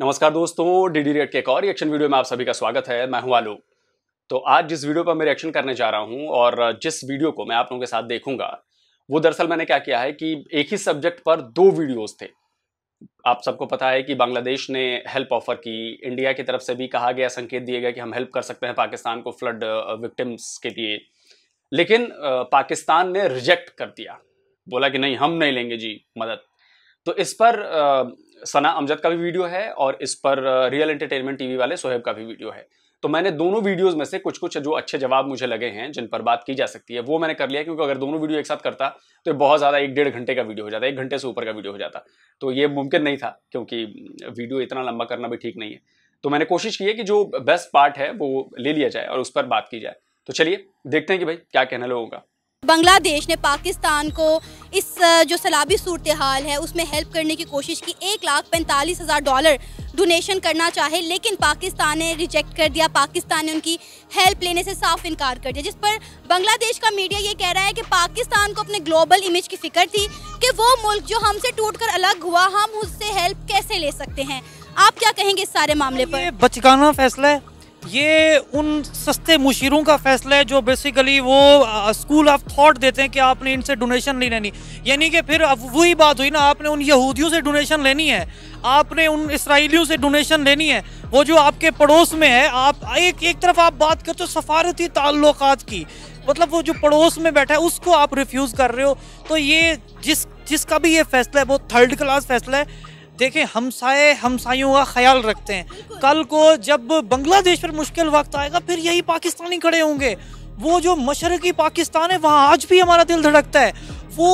नमस्कार दोस्तों DD rate के एक और रिएक्शन वीडियो में आप सभी का स्वागत है मैं हूं आलोक तो आज जिस वीडियो पर मैं रिएक्शन करने जा रहा हूं और जिस वीडियो को मैं आप लोगों के साथ देखूंगा वो दरअसल मैंने क्या किया है कि एक ही सब्जेक्ट पर दो वीडियोस थे आप सबको पता है कि बांग्लादेश ने हेल्प ऑफर की इंडिया की तरफ से भी कहा गया संकेत दिए गए कि हम हेल्प कर सकते हैं पाकिस्तान को फ्लड विक्टिम्स uh, के लिए लेकिन uh, पाकिस्तान ने रिजेक्ट कर दिया बोला कि नहीं हम नहीं लेंगे जी मदद तो इस पर uh, सना अमजद का भी वीडियो है और इस पर रियल एंटरटेनमेंट टीवी वाले सोहेब का भी वीडियो है तो मैंने दोनों वीडियोस में से कुछ कुछ जो अच्छे जवाब मुझे लगे हैं जिन पर बात की जा सकती है वो मैंने कर लिया क्योंकि अगर दोनों वीडियो एक साथ करता तो बहुत ज़्यादा एक डेढ़ घंटे का वीडियो हो जाता एक घंटे से ऊपर का वीडियो हो जाता तो ये मुमकिन नहीं था क्योंकि वीडियो इतना लंबा करना भी ठीक नहीं है तो मैंने कोशिश की है कि जो बेस्ट पार्ट है वो ले लिया जाए और उस पर बात की जाए तो चलिए देखते हैं कि भाई क्या कहना लोगों का बांग्लादेश ने पाकिस्तान को इस जो सलाबी सूरत हाल है उसमें हेल्प करने की कोशिश की एक लाख पैंतालीस हज़ार डॉलर डोनेशन करना चाहे लेकिन पाकिस्तान ने रिजेक्ट कर दिया पाकिस्तान ने उनकी हेल्प लेने से साफ इनकार कर दिया जिस पर बांग्लादेश का मीडिया ये कह रहा है कि पाकिस्तान को अपने ग्लोबल इमेज की फिक्र थी कि वो मुल्क जो हमसे टूट कर अलग हुआ हम उससे हेल्प कैसे ले सकते हैं आप क्या कहेंगे इस सारे मामले पर बचकाना फैसला है ये उन सस्ते मुशीरों का फैसला है जो बेसिकली वो स्कूल ऑफ थॉट देते हैं कि आपने इनसे डोनेशन नहीं लेनी यानी कि फिर अब वही बात हुई ना आपने उन यहूदियों से डोनेशन लेनी है आपने उन इसराइलियों से डोनेशन लेनी है वो जो आपके पड़ोस में है आप एक एक तरफ आप बात करते हो सफारती ताल्लुक की मतलब वो जो पड़ोस में बैठा है उसको आप रिफ्यूज़ कर रहे हो तो ये जिस जिसका भी ये फैसला है वो थर्ड क्लास फैसला है देखें हमसाए हमसायों का ख्याल रखते हैं कल को जब बांग्लादेश पर मुश्किल वक्त आएगा फिर यही पाकिस्तानी खड़े होंगे वो जो मशरकी पाकिस्तान है वहाँ आज भी हमारा दिल धड़कता है वो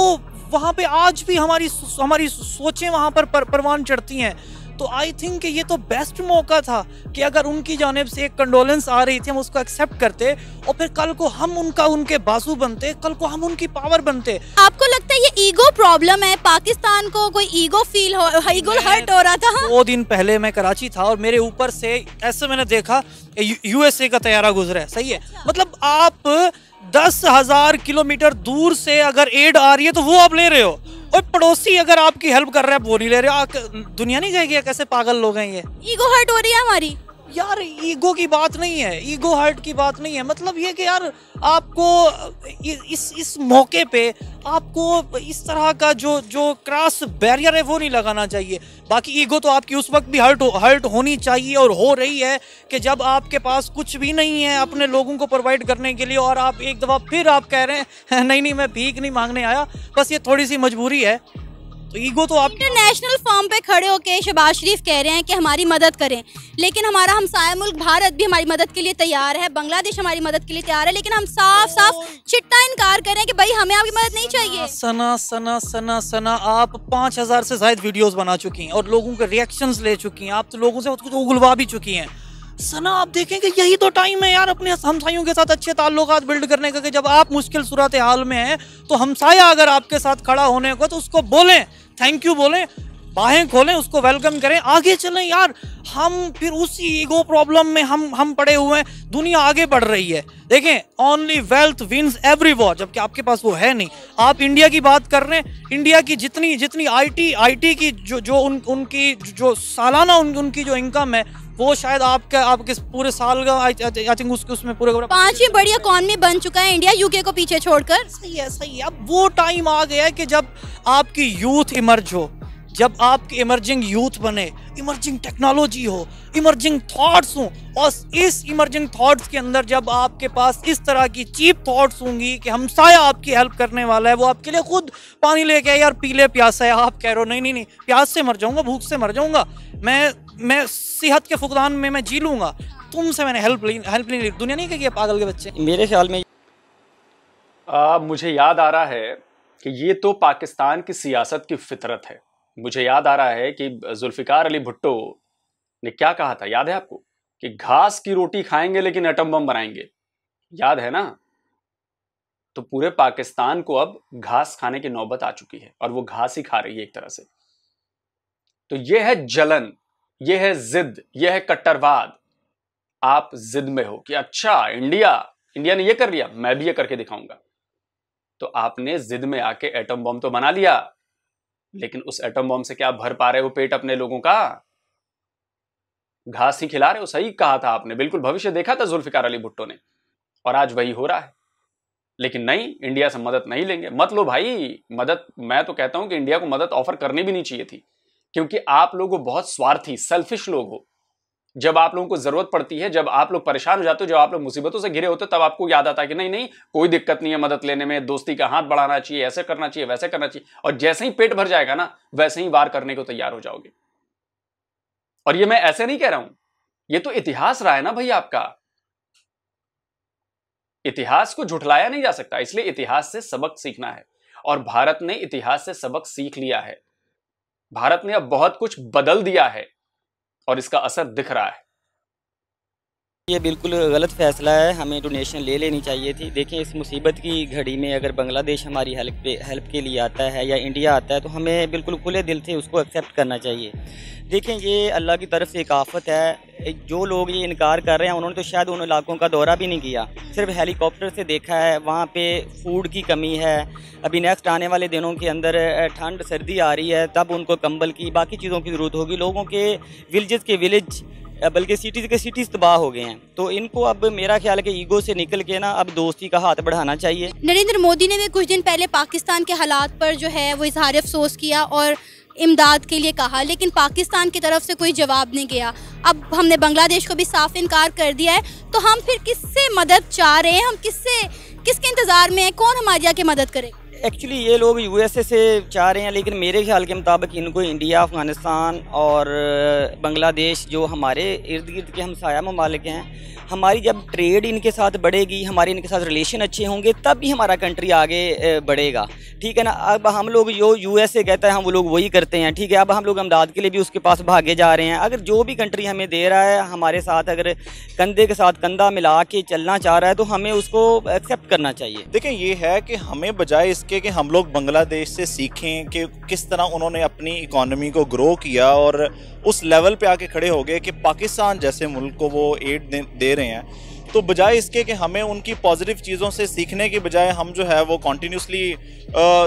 वहाँ पे आज भी हमारी हमारी सोचें वहाँ पर परवान चढ़ती हैं तो आई थिंक कि ये तो बेस्ट मौका था कि अगर उनकी जानब से एक कंडोलेंस आ रही थी हम उसको एक्सेप्ट करते और फिर कल को हम उनका उनके बाजू बनते कल को हम उनकी पावर बनते आपको लगता है ये ईगो प्रॉब्लम है पाकिस्तान को कोई ईगो फील हो ईगो हर्ट हो रहा था दो दिन पहले मैं कराची था और मेरे ऊपर से ऐसे मैंने देखा यूएसए का तैयारा गुजरा है सही है अच्छा। मतलब आप दस हजार किलोमीटर दूर से अगर एड आ रही है तो वो आप ले रहे हो और पड़ोसी अगर आपकी हेल्प कर रहे हैं वो नहीं ले रहे दुनिया नहीं कहेगी कैसे पागल लोग हैं ये ईगो हर्ट हो रही है हमारी यार ईगो की बात नहीं है ईगो हर्ट की बात नहीं है मतलब ये कि यार आपको इस इस मौके पे आपको इस तरह का जो जो क्रॉस बैरियर है वो नहीं लगाना चाहिए बाकी ईगो तो आपकी उस वक्त भी हर्ट हो, हर्ट होनी चाहिए और हो रही है कि जब आपके पास कुछ भी नहीं है अपने लोगों को प्रोवाइड करने के लिए और आप एक दफ़ा फिर आप कह रहे हैं नहीं नहीं मैं भीख नहीं मांगने आया बस ये थोड़ी सी मजबूरी है तो ईगो तो आप इंटरनेशनल फॉर्म पे खड़े होकर शबाज शरीफ कह रहे हैं कि हमारी मदद करें लेकिन हमारा हमसाया मुल्क भारत भी हमारी मदद के लिए तैयार है बांग्लादेश हमारी मदद के लिए तैयार है लेकिन हम साफ साफ चिट्टा इनकार कर रहे हैं कि भाई हमें आपकी मदद नहीं चाहिए सना सना सना सना आप पाँच हज़ार से ज्यादा वीडियोज़ बना चुकी हैं और लोगों के रिएक्शन ले चुकी हैं आप तो लोगों से कुछ उगलवा भी चुकी हैं सना आप देखेंगे यही तो टाइम है यार अपने हमसायों के साथ अच्छे ताल्लुक बिल्ड करने का कि जब आप मुश्किल सूरत हाल में हैं तो हमसाया अगर आपके साथ खड़ा होने को तो उसको बोलें थैंक यू बोलें बाहें खोलें उसको वेलकम करें आगे चलें यार हम फिर उसी ईगो प्रॉब्लम में हम हम पड़े हुए हैं दुनिया आगे बढ़ रही है देखें only wealth wins every war जबकि आपके पास वो है नहीं आप इंडिया की बात कर रहे हैं इंडिया की जितनी जितनी आईटी आईटी की जो जो उन उनकी जो सालाना उन, उनकी जो इनकम है वो शायद आपका आपके पूरे साल का आई थिंक उसके उसमें पूरे पांचवी बड़ी इकॉनमी बन चुका है इंडिया यूके को पीछे छोड़कर सही है सही है अब वो टाइम आ गया है कि जब आपकी यूथ इमर्ज हो जब आपके इमर्जिंग यूथ बने इमर्जिंग टेक्नोलॉजी हो इमर्जिंग थॉट्स हो और इस इमर्जिंग थॉट्स के अंदर जब आपके पास इस तरह की चीप थॉट्स होंगी कि हमसाया आपकी हेल्प करने वाला है वो आपके लिए खुद पानी लेके आए यार पीले प्यासा है आप कह रहे हो नहीं नहीं नहीं प्यास से मर जाऊँगा भूख से मर जाऊँगा मैं मैं सेहत के फुकदान में मैं जी लूँगा तुमसे मैंने हेल्प ली हेल्प नहीं ली दुनिया नहीं कही पागल के बच्चे मेरे ख्याल में आ, मुझे याद आ रहा है कि ये तो पाकिस्तान की सियासत की फितरत है मुझे याद आ रहा है कि जुल्फ़िकार अली भुट्टो ने क्या कहा था याद है आपको कि घास की रोटी खाएंगे लेकिन एटम बम बनाएंगे याद है ना तो पूरे पाकिस्तान को अब घास खाने की नौबत आ चुकी है और वो घास ही खा रही है एक तरह से तो ये है जलन यह है जिद यह है कट्टरवाद आप जिद में हो कि अच्छा इंडिया इंडिया ने यह कर लिया मैं भी यह करके दिखाऊंगा तो आपने जिद में आके एटम बॉम्ब तो बना लिया लेकिन उस एटम बॉम्ब से क्या भर पा रहे हो पेट अपने लोगों का घास ही खिला रहे हो सही कहा था आपने बिल्कुल भविष्य देखा था जुल्फिकार अली भुट्टो ने और आज वही हो रहा है लेकिन नहीं इंडिया से मदद नहीं लेंगे मत लो भाई मदद मैं तो कहता हूं कि इंडिया को मदद ऑफर करनी भी नहीं चाहिए थी क्योंकि आप लोग बहुत स्वार्थी सेल्फिश लोग हो जब आप लोगों को जरूरत पड़ती है जब आप लोग परेशान हो जाते हो जब आप लोग मुसीबतों से घिरे होते हो तब आपको याद आता है कि नहीं नहीं कोई दिक्कत नहीं है मदद लेने में दोस्ती का हाथ बढ़ाना चाहिए ऐसे करना चाहिए वैसे करना चाहिए और जैसे ही पेट भर जाएगा ना वैसे ही वार करने को तैयार हो जाओगे और ये मैं ऐसे नहीं कह रहा हूं ये तो इतिहास रहा है ना भाई आपका इतिहास को झुठलाया नहीं जा सकता इसलिए इतिहास से सबक सीखना है और भारत ने इतिहास से सबक सीख लिया है भारत ने अब बहुत कुछ बदल दिया है और इसका असर दिख रहा है ये बिल्कुल गलत फैसला है हमें डोनेशन ले लेनी चाहिए थी देखें इस मुसीबत की घड़ी में अगर बांग्लादेश हमारी हेल्प पे हेल्प के लिए आता है या इंडिया आता है तो हमें बिल्कुल खुले दिल से उसको एक्सेप्ट करना चाहिए देखें ये अल्लाह की तरफ से एक आफत है जो लोग ये इनकार कर रहे हैं उन्होंने तो शायद उन इलाकों का दौरा भी नहीं किया सिर्फ हेलीकॉप्टर से देखा है वहाँ पे फूड की कमी है अभी नेक्स्ट आने वाले दिनों के अंदर ठंड सर्दी आ रही है तब उनको कंबल की बाकी चीज़ों की ज़रूरत होगी लोगों के विलेज के विलेज बल्कि सिटीज़ के सिटीज़ तबाह हो गए हैं तो इनको अब मेरा ख्याल है कि ईगो से निकल के ना अब दोस्ती का हाथ बढ़ाना चाहिए नरेंद्र मोदी ने भी कुछ दिन पहले पाकिस्तान के हालात पर जो है वो इजहार अफसोस किया और इमदाद के लिए कहा लेकिन पाकिस्तान की तरफ से कोई जवाब नहीं गया अब हमने बांग्लादेश को भी साफ इनकार कर दिया है तो हम फिर किससे मदद चाह रहे हैं हम किससे किसके इंतज़ार में हैं कौन हमारी आके मदद करेगा एक्चुअली ये लोग यूएसए से चाह रहे हैं लेकिन मेरे ख्याल के मुताबिक इनको इंडिया अफ़गानिस्तान और बांग्लादेश जो हमारे इर्द गिर्द के हमसाया ममालिक हैं हमारी जब ट्रेड इनके साथ बढ़ेगी हमारे इनके साथ रिलेशन अच्छे होंगे तब भी हमारा कंट्री आगे बढ़ेगा ठीक है ना अब हम लोग जो यू एस कहता है हम वो लोग वही करते हैं ठीक है अब हम लोग अमदाद के लिए भी उसके पास भागे जा रहे हैं अगर जो भी कंट्री हमें दे रहा है हमारे साथ अगर कंधे के साथ कंधा मिला के चलना चाह रहा है तो हमें उसको एक्सेप्ट करना चाहिए देखिए ये है कि हमें बजाय इसके सके कि हम लोग बांग्लादेश से सीखें कि किस तरह उन्होंने अपनी इकोनमी को ग्रो किया और उस लेवल पे आके खड़े हो गए कि पाकिस्तान जैसे मुल्क को वो एड दे, रहे हैं तो बजाय इसके कि हमें उनकी पॉजिटिव चीज़ों से सीखने के बजाय हम जो है वो कॉन्टीन्यूसली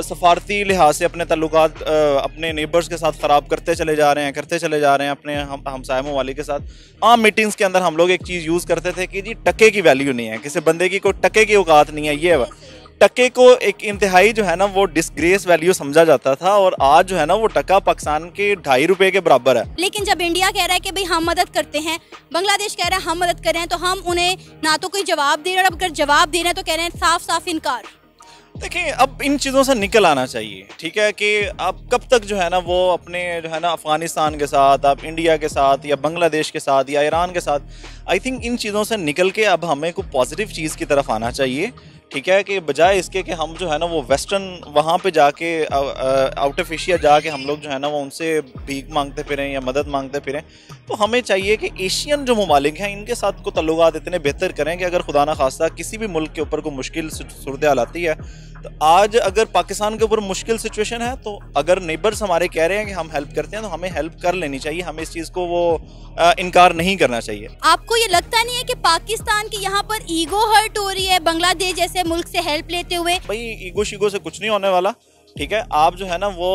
सफारती लिहाज से अपने तल्लुक अपने नेबर्स के साथ ख़राब करते चले जा रहे हैं करते चले जा रहे हैं अपने हम हमसाय वाले के साथ आम मीटिंग्स के अंदर हम लोग एक चीज़ यूज़ करते थे कि जी टके की वैल्यू नहीं है किसी बंदे की कोई टके की औकात नहीं है ये टके को एक इंतहाई जो है ना वो डिसग्रेस वैल्यू समझा जाता था और आज जो है ना वो टका पाकिस्तान के ढाई रुपए के बराबर है लेकिन जब इंडिया कह रहा है कि भाई हम मदद करते हैं बांग्लादेश कह रहा है हम मदद कर रहे हैं तो हम उन्हें ना तो कोई जवाब दे रहे हैं अगर जवाब दे रहे हैं तो कह रहे हैं साफ साफ इनकार देखिए अब इन चीज़ों से निकल आना चाहिए ठीक है कि आप कब तक जो है ना वो अपने जो है ना अफ़गानिस्तान के साथ आप इंडिया के साथ या बांग्लादेश के साथ या ईरान के साथ आई थिंक इन चीज़ों से निकल के अब हमें को पॉजिटिव चीज़ की तरफ आना चाहिए ठीक है कि बजाय इसके कि हम जो है ना वो वेस्टर्न वहाँ पे जाके आउट ऑफ एशिया जाके हम लोग जो है ना वो उनसे भीख मांगते फिरें या मदद मांगते फिरें तो हमें चाहिए कि एशियन जो ममालिक हैं इनके साथ को तल्लुत इतने बेहतर करें कि अगर खुदा ना खासा किसी भी मुल्क के ऊपर कोई मुश्किल सूरत आती है तो आज अगर पाकिस्तान के ऊपर मुश्किल सिचुएशन है तो अगर नेबर्स हमारे कह रहे हैं कि हम हेल्प करते हैं तो हमें हेल्प कर लेनी चाहिए हमें इस चीज़ को वो इनकार नहीं करना चाहिए आपको ये लगता नहीं है कि पाकिस्तान की यहाँ पर ईगो हर्ट हो रही है बांग्लादेश जैसे मुल्क से हेल्प लेते हुए भाई ईगो शीगो से कुछ नहीं होने वाला ठीक है आप जो है ना वो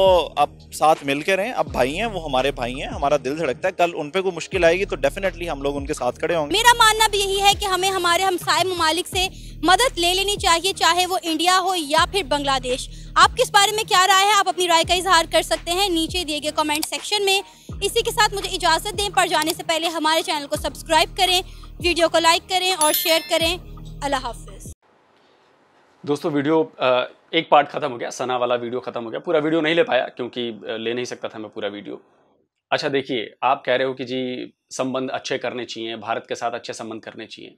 अब साथ मिल के रहें अब भाई हैं वो हमारे भाई हैं हमारा दिल धड़कता है कल उन पे कोई मुश्किल आएगी तो डेफिनेटली हम लोग उनके साथ खड़े होंगे मेरा मानना भी यही है कि हमें हमारे हमसाय ममालिक से मदद ले लेनी चाहिए चाहे वो इंडिया हो या फिर बांग्लादेश आप किस बारे में क्या राय है आप अपनी राय का इजहार कर सकते हैं नीचे दिए गए कॉमेंट सेक्शन में इसी के साथ मुझे इजाज़त दें पर जाने से पहले हमारे चैनल को सब्सक्राइब करें वीडियो को लाइक करें और शेयर करें अल्लाह हाफि दोस्तों वीडियो एक पार्ट खत्म हो गया सना वाला वीडियो खत्म हो गया पूरा वीडियो नहीं ले पाया क्योंकि ले नहीं सकता था मैं पूरा वीडियो अच्छा देखिए आप कह रहे हो कि जी संबंध अच्छे करने चाहिए भारत के साथ अच्छे संबंध करने चाहिए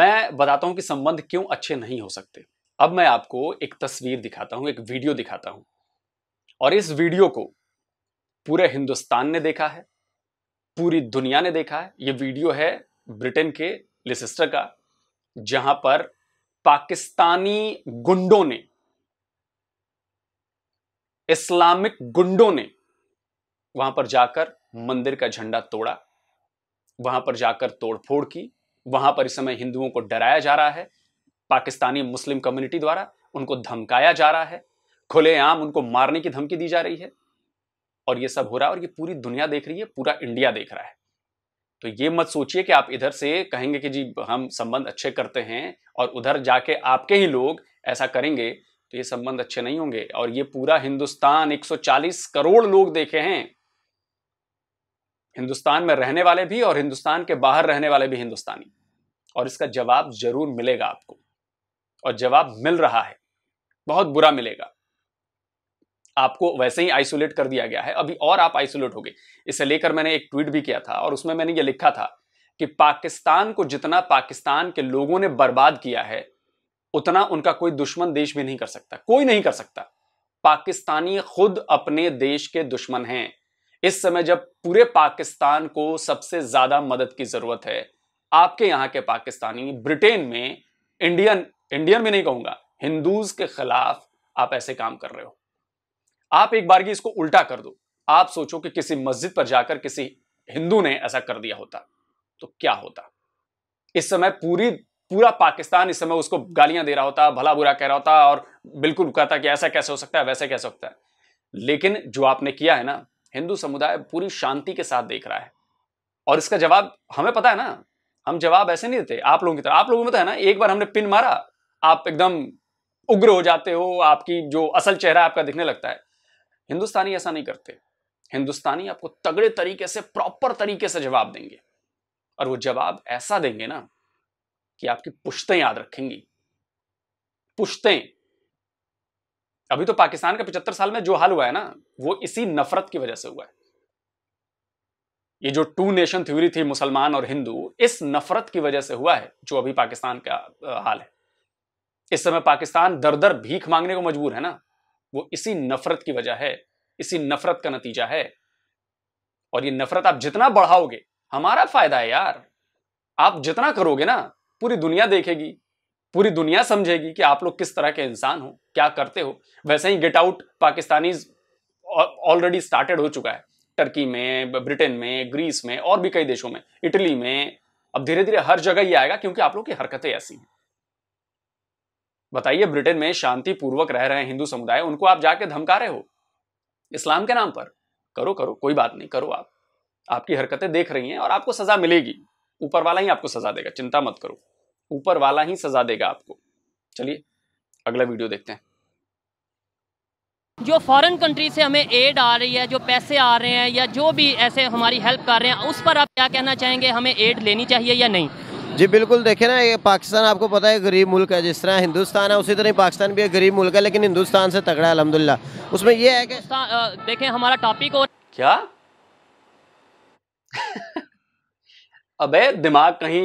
मैं बताता हूँ कि संबंध क्यों अच्छे नहीं हो सकते अब मैं आपको एक तस्वीर दिखाता हूँ एक वीडियो दिखाता हूँ और इस वीडियो को पूरे हिंदुस्तान ने देखा है पूरी दुनिया ने देखा है ये वीडियो है ब्रिटेन के लिसिस्टर का जहाँ पर पाकिस्तानी गुंडों ने इस्लामिक गुंडों ने वहां पर जाकर मंदिर का झंडा तोड़ा वहां पर जाकर तोड़फोड़ की वहां पर इस समय हिंदुओं को डराया जा रहा है पाकिस्तानी मुस्लिम कम्युनिटी द्वारा उनको धमकाया जा रहा है खुलेआम उनको मारने की धमकी दी जा रही है और ये सब हो रहा है और ये पूरी दुनिया देख रही है पूरा इंडिया देख रहा है तो ये मत सोचिए कि आप इधर से कहेंगे कि जी हम संबंध अच्छे करते हैं और उधर जाके आपके ही लोग ऐसा करेंगे तो ये संबंध अच्छे नहीं होंगे और ये पूरा हिंदुस्तान 140 करोड़ लोग देखे हैं हिंदुस्तान में रहने वाले भी और हिंदुस्तान के बाहर रहने वाले भी हिंदुस्तानी और इसका जवाब जरूर मिलेगा आपको और जवाब मिल रहा है बहुत बुरा मिलेगा आपको वैसे ही आइसोलेट कर दिया गया है अभी और आप आइसोलेट हो गए इसे लेकर मैंने एक ट्वीट भी किया था और उसमें मैंने ये लिखा था कि पाकिस्तान को जितना पाकिस्तान के लोगों ने बर्बाद किया है उतना उनका कोई दुश्मन देश भी नहीं कर सकता कोई नहीं कर सकता पाकिस्तानी खुद अपने देश के दुश्मन हैं इस समय जब पूरे पाकिस्तान को सबसे ज्यादा मदद की जरूरत है आपके यहाँ के पाकिस्तानी ब्रिटेन में इंडियन इंडियन भी नहीं कहूंगा हिंदूज के खिलाफ आप ऐसे काम कर रहे हो आप एक बार की इसको उल्टा कर दो आप सोचो कि किसी मस्जिद पर जाकर किसी हिंदू ने ऐसा कर दिया होता तो क्या होता इस समय पूरी पूरा पाकिस्तान इस समय उसको गालियां दे रहा होता भला बुरा कह रहा होता और बिल्कुल कहता कि ऐसा कैसे हो सकता है वैसे कैसे हो सकता है लेकिन जो आपने किया है ना हिंदू समुदाय पूरी शांति के साथ देख रहा है और इसका जवाब हमें पता है ना हम जवाब ऐसे नहीं देते आप लोगों की तरह आप लोगों में तो है ना एक बार हमने पिन मारा आप एकदम उग्र हो जाते हो आपकी जो असल चेहरा आपका दिखने लगता है हिंदुस्तानी ऐसा नहीं करते हिंदुस्तानी आपको तगड़े तरीके से प्रॉपर तरीके से जवाब देंगे और वो जवाब ऐसा देंगे ना कि आपकी पुश्तें याद रखेंगी पुश्तें अभी तो पाकिस्तान का पिछहत्तर साल में जो हाल हुआ है ना वो इसी नफरत की वजह से हुआ है ये जो टू नेशन थ्योरी थी मुसलमान और हिंदू इस नफरत की वजह से हुआ है जो अभी पाकिस्तान का हाल है इस समय पाकिस्तान दर दर भीख मांगने को मजबूर है ना वो इसी नफरत की वजह है इसी नफरत का नतीजा है और ये नफरत आप जितना बढ़ाओगे हमारा फायदा है यार आप जितना करोगे ना पूरी दुनिया देखेगी पूरी दुनिया समझेगी कि आप लोग किस तरह के इंसान हो क्या करते हो वैसे ही get out Pakistani already started हो चुका है टर्की में ब्रिटेन में ग्रीस में और भी कई देशों में इटली में अब धीरे धीरे हर जगह ये आएगा क्योंकि आप लोग की हरकतें ऐसी हैं बताइए ब्रिटेन में शांति पूर्वक रह रहे हिंदू समुदाय उनको आप जाके धमका रहे हो इस्लाम के नाम पर करो करो कोई बात नहीं करो आप आपकी हरकतें देख रही हैं और आपको सजा मिलेगी ऊपर वाला ही आपको सजा देगा चिंता मत करो ऊपर वाला ही सजा देगा आपको चलिए अगला वीडियो देखते हैं जो फॉरेन कंट्री से हमें एड आ रही है जो पैसे आ रहे हैं या जो भी ऐसे हमारी हेल्प कर रहे हैं उस पर आप क्या कहना चाहेंगे हमें एड लेनी चाहिए या नहीं जी बिल्कुल देखें ना ये पाकिस्तान आपको पता है गरीब मुल्क है जिस तरह हिंदुस्तान है उसी तरह पाकिस्तान भी एक गरीब मुल्क है लेकिन हिंदुस्तान से तगड़ा है अलहमदिल्ला उसमें यह है कि देखें हमारा टॉपिक और क्या अबे दिमाग कहीं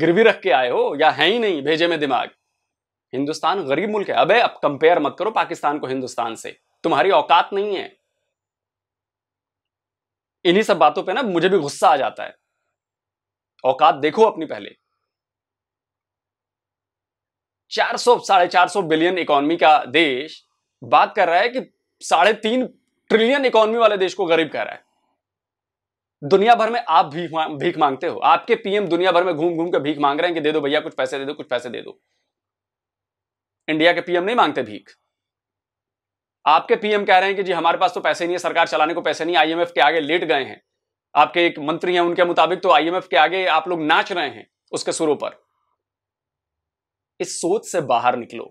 गिरवी रख के आए हो या है ही नहीं भेजे में दिमाग हिंदुस्तान गरीब मुल्क है अबे अब कंपेयर मत करो पाकिस्तान को हिंदुस्तान से तुम्हारी औकात नहीं है इन्हीं सब बातों पे ना मुझे भी गुस्सा आ जाता है औकात देखो अपनी पहले चार सौ साढ़े चार सौ बिलियन इकोनॉमी का देश बात कर रहा है कि साढ़े तीन ट्रिलियन इकोनॉमी वाले देश को गरीब कह रहा है दुनिया भर में आप भीख भीख मांगते हो आपके पीएम दुनिया भर में घूम घूम के भीख मांग रहे हैं कि दे दो भैया कुछ पैसे दे दो कुछ पैसे दे दो इंडिया के पीएम नहीं मांगते भीख आपके पीएम कह रहे हैं कि जी हमारे पास तो पैसे नहीं है सरकार चलाने को पैसे नहीं आईएमएफ के आगे लेट गए हैं आपके एक मंत्री हैं उनके मुताबिक तो आईएमएफ के आगे आप लोग नाच रहे हैं उसके सुरों पर इस सोच से बाहर निकलो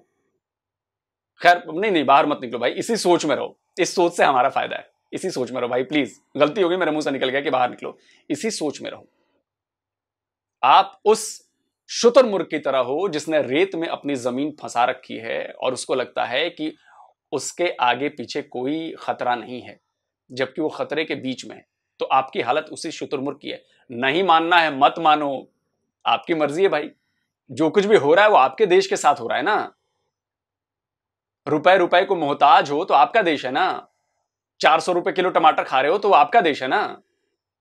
खैर नहीं नहीं बाहर मत निकलो भाई इसी सोच में रहो इस सोच से हमारा फायदा है इसी सोच में रहो भाई प्लीज गलती होगी मेरे मुंह से निकल गया कि बाहर निकलो इसी सोच में रहो आप उस शुतुरमुर्ग की तरह हो जिसने रेत में अपनी जमीन फंसा रखी है और उसको लगता है कि उसके आगे पीछे कोई खतरा नहीं है जबकि वो खतरे के बीच में है तो आपकी हालत उसी शुतुरमुर्ग की है नहीं मानना है मत मानो आपकी मर्जी है भाई जो कुछ भी हो रहा है वो आपके देश के साथ हो रहा है ना रुपए रुपए को मोहताज हो तो आपका देश है ना चार सौ रुपए किलो टमाटर खा रहे हो तो वो आपका देश है ना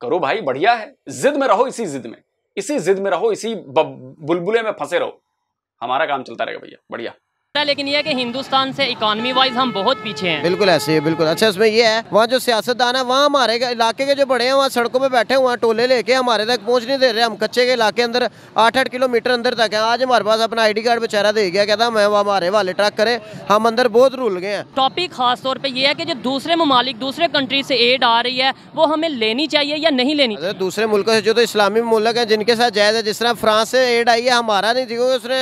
करो भाई बढ़िया है जिद में रहो इसी जिद में इसी जिद में रहो इसी बुलबुले में फंसे रहो हमारा काम चलता रहेगा भैया बढ़िया सकता है लेकिन यह कि हिंदुस्तान से इकोनॉमी वाइज हम बहुत पीछे हैं बिल्कुल ऐसे है बिल्कुल अच्छा इसमें ये है वहाँ जो सियासतदान है वहाँ हमारे इलाके के जो बड़े हैं वहाँ सड़कों पर बैठे वहाँ टोले लेके हमारे तक पहुँच नहीं दे रहे हम कच्चे के इलाके अंदर आठ आठ किलोमीटर अंदर तक है आज हमारे पास अपना आई कार्ड बेचारा दे गया कहता मैं हमारे वाले ट्रक करे हम अंदर बहुत रूल गए हैं टॉपिक खास तौर पर यह है कि जो दूसरे ममालिक दूसरे कंट्री से एड आ रही है वो हमें लेनी चाहिए या नहीं लेनी चाहिए दूसरे मुल्कों से जो तो इस्लामी मुल्क है जिनके साथ जायज है जिस तरह फ्रांस से एड आई है हमारा नहीं दिखोगे उसने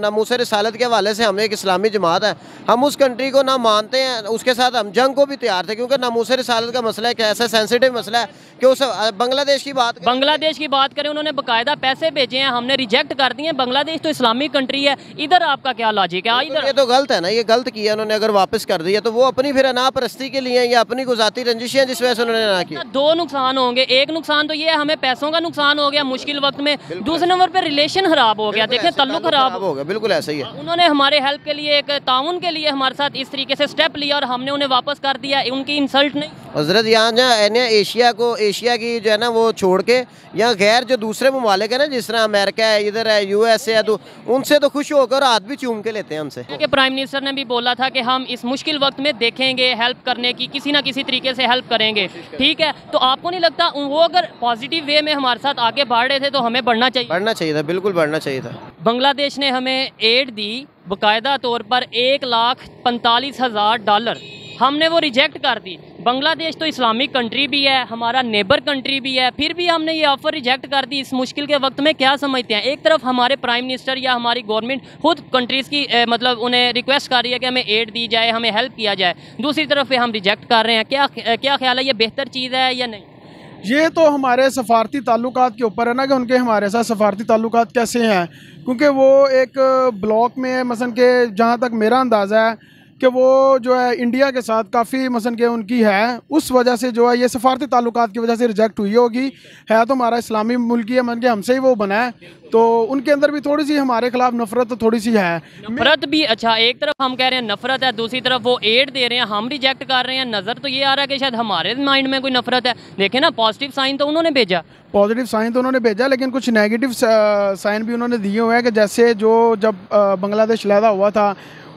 नामूस रसालत के हवाले से हमें इस्लामी जमात है हम उस कंट्री को ना मानते हैं उसके साथ हम जंग को भी तैयार थे क्योंकि नामूस रसालत का मसला है ऐसा सेंसिटिव मसला है कि उस बांग्लादेश की बात बांग्लादेश की बात करें उन्होंने बाकायदा पैसे भेजे हैं हमने रिजेक्ट कर दिए बांग्लादेश तो इस्लामिक कंट्री है इधर आपका क्या लॉजिक है इधर ये तो गलत है ना ये गलत किया उन्होंने अगर वापस कर दिया तो वो अपनी फिर अनापरस्ती के लिए या अपनी गुजाती रंजिशें जिस वजह से उन्होंने ना किया दो नुकसान होंगे एक नुकसान तो ये है हमें पैसों का नुकसान हो गया मुश्किल वक्त में दूसरे नंबर पर रिलेशन खराब हो गया देखें तल्लुक खराब हो गया बिल्कुल ऐसा ही है उन्होंने हमारे हेल्प के लिए एक ताउन के लिए हमारे साथ इस तरीके से स्टेप लिया और हमने उन्हें वापस कर दिया उनकी इंसल्ट नहीं हजरत यहाँ जो है ना एशिया को एशिया की जो है ना वो छोड़ के यहाँ गैर जो दूसरे ममालिक है ना जिस तरह अमेरिका है इधर है यूएसए है तो उनसे तो खुश होकर हाथ भी चूम के लेते हैं क्योंकि प्राइम मिनिस्टर ने भी बोला था कि हम इस मुश्किल वक्त में देखेंगे हेल्प करने की किसी ना किसी तरीके से हेल्प करेंगे ठीक है तो आपको नहीं लगता वो अगर पॉजिटिव वे में हमारे साथ आगे बढ़ रहे थे तो हमें बढ़ना चाहिए बढ़ना चाहिए था बिल्कुल बढ़ना चाहिए था बांग्लादेश ने हमें एड दी बाकायदा तौर पर एक लाख पैंतालीस हज़ार डॉलर हमने वो रिजेक्ट कर दी बांग्लादेश तो इस्लामिक कंट्री भी है हमारा नेबर कंट्री भी है फिर भी हमने ये ऑफ़र रिजेक्ट कर दी इस मुश्किल के वक्त में क्या समझते हैं एक तरफ हमारे प्राइम मिनिस्टर या हमारी गवर्नमेंट खुद कंट्रीज़ की ए, मतलब उन्हें रिक्वेस्ट कर रही है कि हमें एड दी जाए हमें हेल्प किया जाए दूसरी तरफ हम रिजेक्ट कर रहे हैं क्या क्या ख्याल है ये बेहतर चीज़ है या नहीं ये तो हमारे सफारती ताल्लुक के ऊपर है ना कि उनके हमारे साथ सफारती ताल्लुक कैसे हैं क्योंकि वो एक ब्लॉक में मसन के जहाँ तक मेरा अंदाज़ा है कि वो जो है इंडिया के साथ काफ़ी मसन के उनकी है उस वजह से जो है ये सफारती ताल्लुक की वजह से रिजेक्ट हुई होगी है तो हमारा इस्लामी मुल्क है मन के हमसे ही वो बनाए तो उनके अंदर भी थोड़ी सी हमारे खिलाफ नफरत थोड़ी सी है नफरत भी अच्छा एक तरफ हम कह रहे हैं नफरत है दूसरी तरफ वो एड दे रहे हैं हम रिजेक्ट कर रहे हैं नज़र तो ये आ रहा है कि शायद हमारे माइंड में कोई नफरत है देखे ना पॉजिटिव साइन तो उन्होंने भेजा पॉजिटिव साइन तो उन्होंने भेजा लेकिन कुछ नेगेटिव साइन भी उन्होंने दिए हुए हैं कि जैसे जो जब बांग्लादेश लहदा हुआ था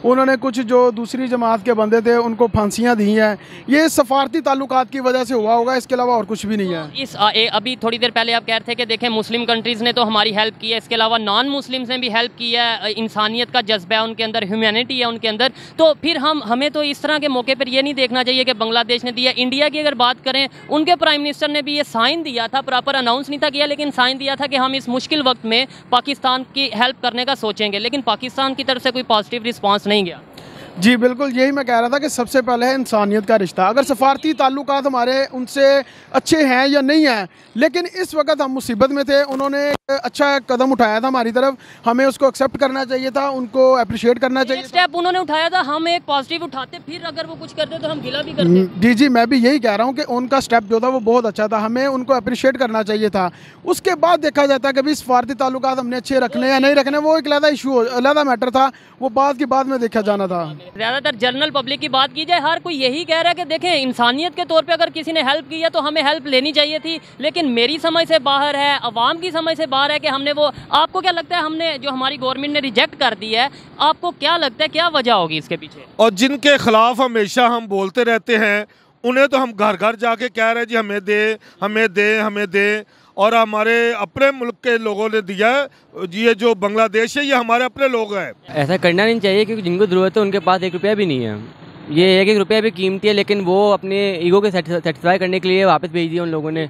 उन्होंने कुछ जो दूसरी जमात के बंदे थे उनको फांसियाँ दी हैं ये सफारती ताल्लुक की वजह से हुआ होगा इसके अलावा और कुछ भी नहीं है तो इस आ, ए, अभी थोड़ी देर पहले आप कह रहे थे कि देखें मुस्लिम कंट्रीज़ ने तो हमारी हेल्प की है इसके अलावा नॉन मुस्लिम्स ने भी हेल्प की है इंसानियत का जज्बा है उनके अंदर ह्यूमैनिटी है उनके अंदर तो फिर हम हमें तो इस तरह के मौके पर यह नहीं देखना चाहिए कि बांग्लादेश ने दिया इंडिया की अगर बात करें उनके प्राइम मिनिस्टर ने भी ये साइन दिया था प्रॉपर अनाउंस नहीं था किया लेकिन साइन दिया था कि हम इस मुश्किल वक्त में पाकिस्तान की हेल्प करने का सोचेंगे लेकिन पाकिस्तान की तरफ से कोई पॉजिटिव रिस्पॉन्स नहीं गया जी बिल्कुल यही मैं कह रहा था कि सबसे पहले है इंसानियत का रिश्ता अगर सफारती ताल्लुक हमारे उनसे अच्छे हैं या नहीं हैं लेकिन इस वक्त हम मुसीबत में थे उन्होंने अच्छा कदम उठाया था हमारी तरफ हमें उसको एक्सेप्ट करना चाहिए था उनको अप्रिशिएट करना चाहिए स्टेप उन्होंने उठाया था हम एक पॉजिटिव उठाते फिर अगर वो कुछ करते तो हम गिला भी करते हम्म, जी जी मैं भी यही कह रहा हूँ कि उनका स्टेप जो था वो बहुत अच्छा था हमें उनको अप्रिशिएट करना चाहिए था उसके बाद देखा जाता है कभी सफारती ताल्लुक हमने अच्छे रखने या नहीं रखने वो एक अलहदा इशू अलहदा मैटर था वो बाद की बाद में देखा जाना था ज़्यादातर जनरल पब्लिक की बात की जाए हर कोई यही कह रहा है कि देखें इंसानियत के तौर पे अगर किसी ने हेल्प की है तो हमें हेल्प लेनी चाहिए थी लेकिन मेरी समझ से बाहर है अवाम की समझ से बाहर है कि हमने वो आपको क्या लगता है हमने जो हमारी गवर्नमेंट ने रिजेक्ट कर दी है आपको क्या लगता है क्या वजह होगी इसके पीछे और जिनके खिलाफ हमेशा हम बोलते रहते हैं उन्हें तो हम घर घर जाके कह रहे हैं जी हमें दे हमें दे हमें दे और हमारे अपने मुल्क के लोगों ने दिया है ये जो बांग्लादेश है ये हमारे अपने लोग हैं ऐसा करना नहीं चाहिए क्योंकि जिनको ज़रूरत है उनके पास एक रुपया भी नहीं है ये एक एक रुपया भी कीमती है लेकिन वो अपने ईगो के सेटिस्फाई करने के लिए वापस भेज दिया उन लोगों ने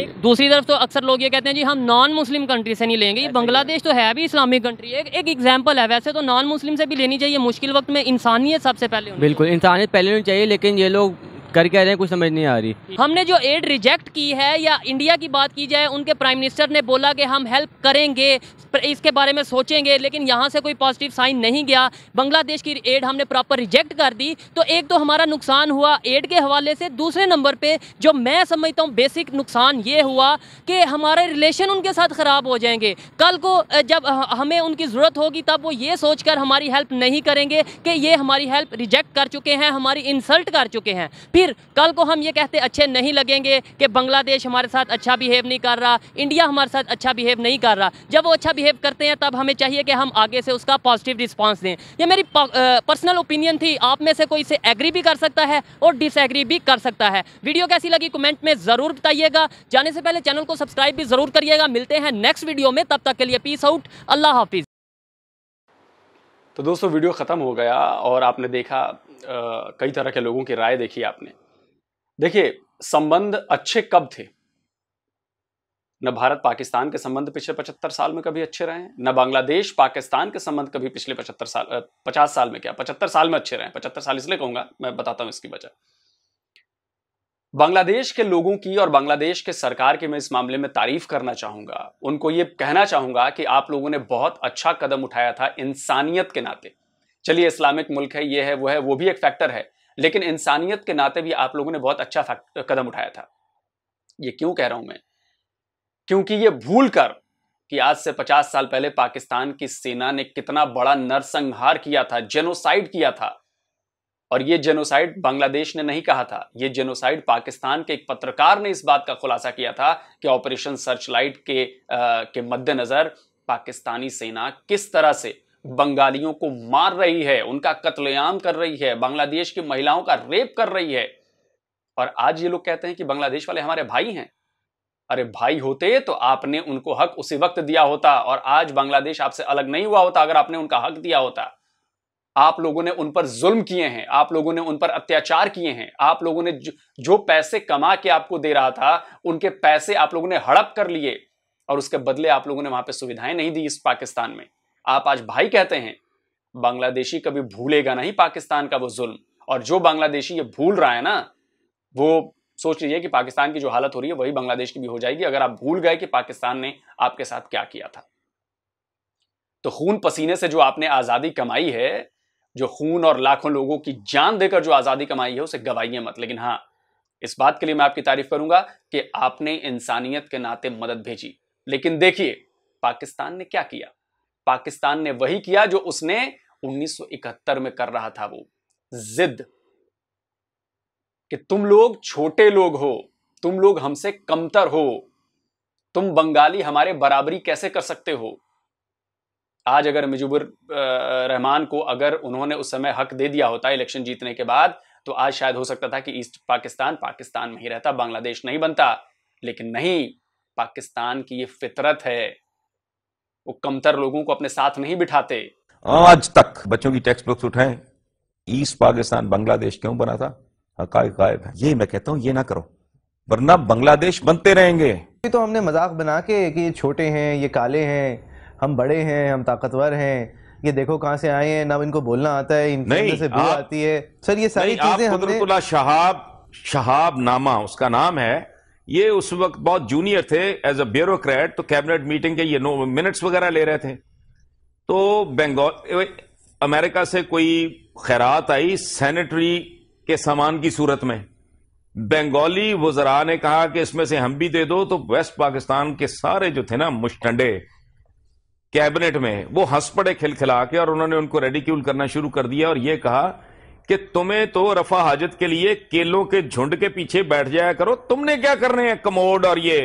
एक दूसरी तरफ तो अक्सर लोग ये कहते हैं जी हम नॉन मुस्लिम कंट्री से नहीं लेंगे ये बांग्लादेश तो है भी इस्लामिक कंट्री है एक एग्जाम्पल है वैसे तो नॉन मुस्लिम से भी लेनी चाहिए मुश्किल वक्त में इंसानियत सबसे पहले बिल्कुल इंसानियत पहले होनी चाहिए लेकिन ये लोग कर क्या रहे हैं कुछ समझ नहीं आ रही हमने जो एड रिजेक्ट की है या इंडिया की बात की जाए उनके प्राइम मिनिस्टर ने बोला कि हम हेल्प करेंगे इसके बारे में सोचेंगे लेकिन यहाँ से कोई पॉजिटिव साइन नहीं गया बांग्लादेश की एड हमने प्रॉपर रिजेक्ट कर दी तो एक तो हमारा नुकसान हुआ एड के हवाले से दूसरे नंबर पर जो मैं समझता हूँ बेसिक नुकसान ये हुआ कि हमारे रिलेशन उनके साथ ख़राब हो जाएंगे कल को जब हमें उनकी ज़रूरत होगी तब वो ये सोच हमारी हेल्प नहीं करेंगे कि ये हमारी हेल्प रिजेक्ट कर चुके हैं हमारी इंसल्ट कर चुके हैं फिर कल को हम ये कहते अच्छे नहीं लगेंगे कि बांग्लादेश हमारे साथ अच्छा बिहेव नहीं कर रहा इंडिया हमारे साथ अच्छा बिहेव नहीं कर रहा जब वो अच्छा बिहेव करते हैं तब हमें चाहिए कि हम आगे से उसका पॉजिटिव रिस्पॉन्स दें ये मेरी पर्सनल ओपिनियन थी आप में से कोई इसे एग्री भी कर सकता है और डिसएग्री भी कर सकता है वीडियो कैसी लगी कमेंट में ज़रूर बताइएगा जाने से पहले चैनल को सब्सक्राइब भी ज़रूर करिएगा मिलते हैं नेक्स्ट वीडियो में तब तक के लिए पीस आउट अल्लाह हाफिज़ तो दोस्तों वीडियो ख़त्म हो गया और आपने देखा कई तरह के लोगों की राय देखी आपने देखिए संबंध अच्छे कब थे न भारत पाकिस्तान के संबंध पिछले पचहत्तर साल में कभी अच्छे रहे न बांग्लादेश पाकिस्तान के संबंध कभी पिछले पचहत्तर साल पचास साल में क्या पचहत्तर साल में अच्छे रहे पचहत्तर साल इसलिए कहूंगा मैं बताता हूं इसकी वजह बांग्लादेश के लोगों की और बांग्लादेश के सरकार की मैं इस मामले में तारीफ करना चाहूंगा उनको ये कहना चाहूंगा कि आप लोगों ने बहुत अच्छा कदम उठाया था इंसानियत के नाते चलिए इस्लामिक मुल्क है ये है वो है वो भी एक फैक्टर है लेकिन इंसानियत के नाते भी आप लोगों ने बहुत अच्छा कदम उठाया था ये क्यों कह रहा हूं मैं क्योंकि ये भूल कर कि आज से 50 साल पहले पाकिस्तान की सेना ने कितना बड़ा नरसंहार किया था जेनोसाइड किया था और ये जेनोसाइड बांग्लादेश ने नहीं कहा था ये जेनोसाइड पाकिस्तान के एक पत्रकार ने इस बात का खुलासा किया था कि ऑपरेशन सर्च के के मद्देनजर पाकिस्तानी सेना किस तरह से बंगालियों को मार रही है उनका कत्लेआम कर रही है बांग्लादेश की महिलाओं का रेप कर रही है और आज ये लोग कहते हैं कि बांग्लादेश वाले हमारे भाई हैं अरे भाई होते तो आपने उनको हक उसी वक्त दिया होता और आज बांग्लादेश आपसे अलग नहीं हुआ होता अगर आपने उनका हक दिया होता आप लोगों ने उन पर जुल्म किए हैं आप लोगों ने उन पर अत्याचार किए हैं आप लोगों ने जो पैसे कमा के आपको दे रहा था उनके पैसे आप लोगों ने हड़प कर लिए और उसके बदले आप लोगों ने वहां पे सुविधाएं नहीं दी इस पाकिस्तान में आप आज भाई कहते हैं बांग्लादेशी कभी भूलेगा नहीं पाकिस्तान का वो जुल्म और जो बांग्लादेशी ये भूल रहा है ना वो सोच लीजिए कि पाकिस्तान की जो हालत हो रही है वही बांग्लादेश की भी हो जाएगी अगर आप भूल गए कि पाकिस्तान ने आपके साथ क्या किया था तो खून पसीने से जो आपने आज़ादी कमाई है जो खून और लाखों लोगों की जान देकर जो आज़ादी कमाई है उसे गवाइए मत लेकिन हाँ इस बात के लिए मैं आपकी तारीफ करूंगा कि आपने इंसानियत के नाते मदद भेजी लेकिन देखिए पाकिस्तान ने क्या किया पाकिस्तान ने वही किया जो उसने 1971 में कर रहा था वो जिद कि तुम लोग छोटे लोग हो तुम लोग हमसे कमतर हो तुम बंगाली हमारे बराबरी कैसे कर सकते हो आज अगर मुजीबुर रहमान को अगर उन्होंने उस समय हक दे दिया होता इलेक्शन जीतने के बाद तो आज शायद हो सकता था कि ईस्ट पाकिस्तान पाकिस्तान में ही रहता बांग्लादेश नहीं बनता लेकिन नहीं पाकिस्तान की ये फितरत है वो कमतर लोगों को अपने साथ नहीं बिठाते आज तक बच्चों की टेक्स्ट बुक्स उठाएं ईस्ट पाकिस्तान बांग्लादेश क्यों बना था हकाइक गायब है ये मैं कहता हूं ये ना करो वरना बांग्लादेश बनते रहेंगे तो हमने मजाक बना के कि ये छोटे हैं ये काले हैं हम बड़े हैं हम ताकतवर हैं ये देखो कहां से आए हैं ना इनको बोलना आता है इनके नहीं, से भी आती है सर ये सारी चीजें हमने शहाब शहाब नामा उसका नाम है ये उस वक्त बहुत जूनियर थे एज अ ब्यूरोक्रेट तो कैबिनेट मीटिंग के ये नो मिनट्स वगैरह ले रहे थे तो बंगाल अमेरिका से कोई खैरात आई सैनिटरी के सामान की सूरत में बंगाली वजरा ने कहा कि इसमें से हम भी दे दो तो वेस्ट पाकिस्तान के सारे जो थे ना मुश्टंडे कैबिनेट में वो हंस पड़े खिलखिला के और उन्होंने उनको रेडिक्यूल करना शुरू कर दिया और ये कहा कि तुम्हें तो रफा हाजत के लिए केलों के झुंड के पीछे बैठ जाया करो तुमने क्या करने हैं कमोड और ये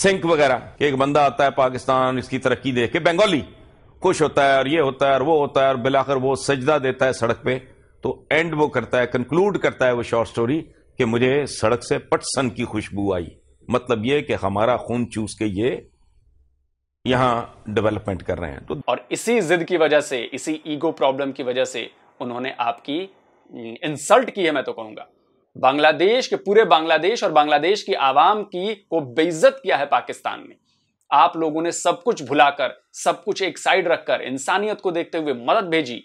सिंक वगैरह एक बंदा आता है पाकिस्तान इसकी तरक्की देख के बंगाली खुश होता है और ये होता है और वो होता है और बिलाकर वो सजदा देता है सड़क पे तो एंड वो करता है कंक्लूड करता है वो शॉर्ट स्टोरी कि मुझे सड़क से पटसन की खुशबू आई मतलब ये कि हमारा खून चूस के ये यहां डेवलपमेंट कर रहे हैं तो और इसी जिद की वजह से इसी ईगो प्रॉब्लम की वजह से उन्होंने आपकी इंसल्ट की है मैं तो कहूंगा बांग्लादेश के पूरे बांग्लादेश और बांग्लादेश की आवाम की को बेइज्जत किया है पाकिस्तान ने आप लोगों ने सब कुछ भुलाकर सब कुछ एक साइड रखकर इंसानियत को देखते हुए मदद भेजी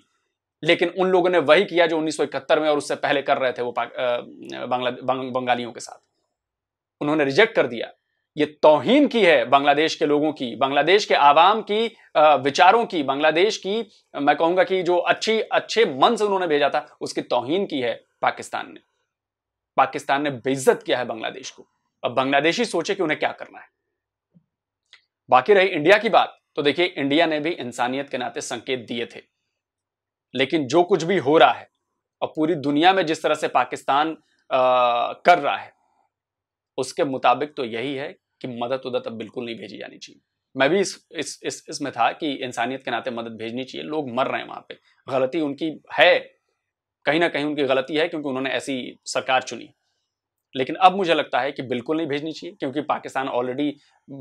लेकिन उन लोगों ने वही किया जो 1971 में और उससे पहले कर रहे थे वो बंगालियों के साथ उन्होंने रिजेक्ट कर दिया ये तोहीन की है बांग्लादेश के लोगों की बांग्लादेश के आवाम की विचारों की बांग्लादेश की मैं कहूंगा कि जो अच्छी अच्छे मन से उन्होंने भेजा था उसकी तोहिन की है पाकिस्तान ने पाकिस्तान ने बेइज्जत किया है बांग्लादेश को अब बांग्लादेशी सोचे कि उन्हें क्या करना है बाकी रही इंडिया की बात तो देखिए इंडिया ने भी इंसानियत के नाते संकेत दिए थे लेकिन जो कुछ भी हो रहा है और पूरी दुनिया में जिस तरह से पाकिस्तान आ, कर रहा है उसके मुताबिक तो यही है कि मदद उदत अब बिल्कुल नहीं भेजी जानी चाहिए मैं भी इस इस इस इसमें था कि इंसानियत के नाते मदद भेजनी चाहिए लोग मर रहे हैं वहाँ पे गलती उनकी है कहीं ना कहीं उनकी गलती है क्योंकि उन्होंने ऐसी सरकार चुनी लेकिन अब मुझे लगता है कि बिल्कुल नहीं भेजनी चाहिए क्योंकि पाकिस्तान ऑलरेडी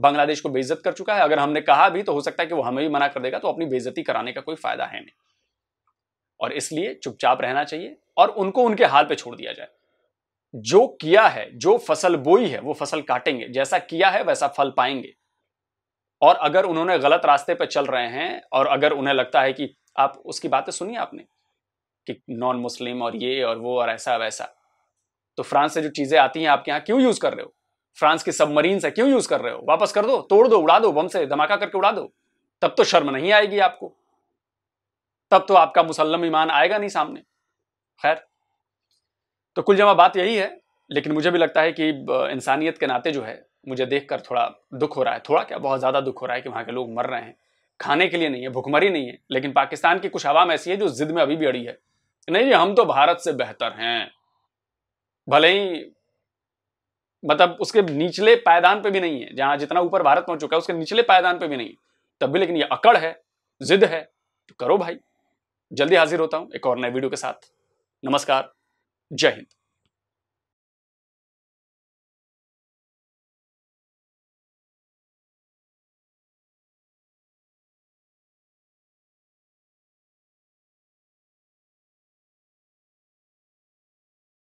बांग्लादेश को बेइज्जत कर चुका है अगर हमने कहा भी तो हो सकता है कि वो हमें भी मना कर देगा तो अपनी बेइज्जती कराने का कोई फायदा है नहीं और इसलिए चुपचाप रहना चाहिए और उनको उनके हाल पे छोड़ दिया जाए जो किया है जो फसल बोई है वो फसल काटेंगे जैसा किया है वैसा फल पाएंगे और अगर उन्होंने गलत रास्ते पर चल रहे हैं और अगर उन्हें लगता है कि आप उसकी बातें सुनिए आपने कि नॉन मुस्लिम और ये और वो और ऐसा वैसा तो फ्रांस से जो चीज़ें आती हैं आपके यहाँ क्यों यूज़ कर रहे हो फ्रांस की सबमरीन से क्यों यूज़ कर रहे हो वापस कर दो तोड़ दो उड़ा दो बम से धमाका करके उड़ा दो तब तो शर्म नहीं आएगी आपको तब तो आपका मुसलम ईमान आएगा नहीं सामने खैर तो कुल जमा बात यही है लेकिन मुझे भी लगता है कि इंसानियत के नाते जो है मुझे देख कर थोड़ा दुख हो रहा है थोड़ा क्या बहुत ज़्यादा दुख हो रहा है कि वहाँ के लोग मर रहे हैं खाने के लिए नहीं है भुखमरी नहीं है लेकिन पाकिस्तान की कुछ आवाम ऐसी है जो जिद में अभी भी अड़ी है नहीं हम तो भारत से बेहतर हैं भले ही मतलब उसके निचले पायदान पे भी नहीं है जहां जितना ऊपर भारत पहुंच चुका है उसके निचले पायदान पे भी नहीं तब भी लेकिन ये अकड़ है जिद है तो करो भाई जल्दी हाजिर होता हूं एक और नए वीडियो के साथ नमस्कार जय हिंद